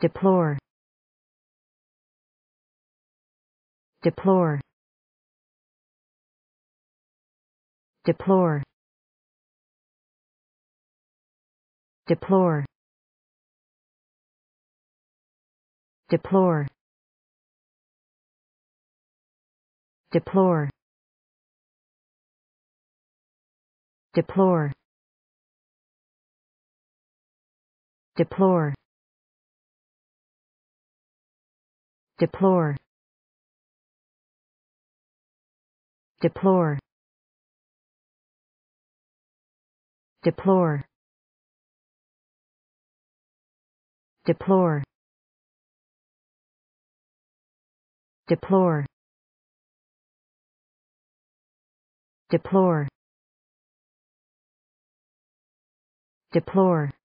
deplore deplore deplore deplore deplore deplore deplore deplore deplore deplore deplore deplore deplore deplore deplore